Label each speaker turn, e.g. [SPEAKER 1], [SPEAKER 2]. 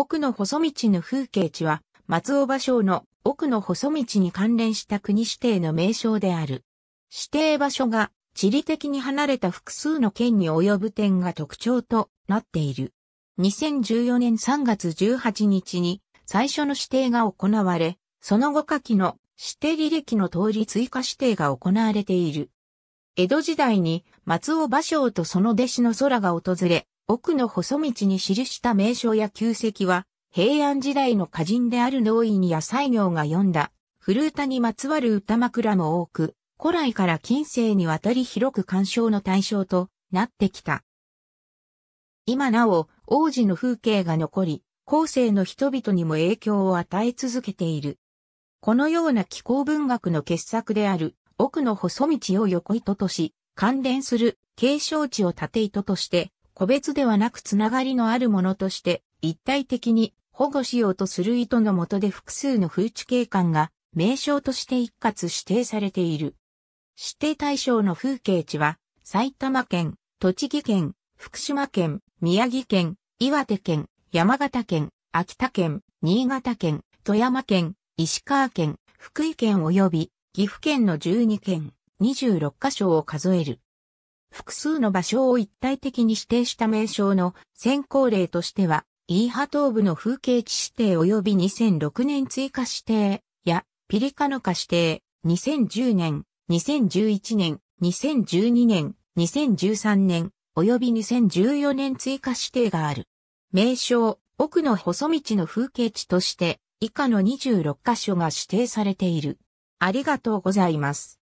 [SPEAKER 1] 奥の細道の風景地は、松尾芭蕉の奥の細道に関連した国指定の名称である。指定場所が地理的に離れた複数の県に及ぶ点が特徴となっている。2014年3月18日に最初の指定が行われ、その後下記の指定履歴の通り追加指定が行われている。江戸時代に松尾芭蕉とその弟子の空が訪れ、奥の細道に記した名称や旧跡は、平安時代の歌人である農院や西行が読んだ、古歌にまつわる歌枕も多く、古来から近世にわたり広く鑑賞の対象となってきた。今なお、王子の風景が残り、後世の人々にも影響を与え続けている。このような気候文学の傑作である、奥の細道を横糸とし、関連する継承地を縦糸として、個別ではなくつながりのあるものとして一体的に保護しようとする意図のもとで複数の風知景観が名称として一括指定されている。指定対象の風景地は埼玉県、栃木県、福島県、宮城県、岩手県、山形県、秋田県、新潟県、富山県、石川県、福井県及び岐阜県の12県、26カ所を数える。複数の場所を一体的に指定した名称の先行例としては、イーハ東部の風景地指定及び2006年追加指定やピリカノカ指定、2010年、2011年、2012年、2013年、及び2014年追加指定がある。名称、奥の細道の風景地として、以下の26箇所が指定されている。ありがとうございます。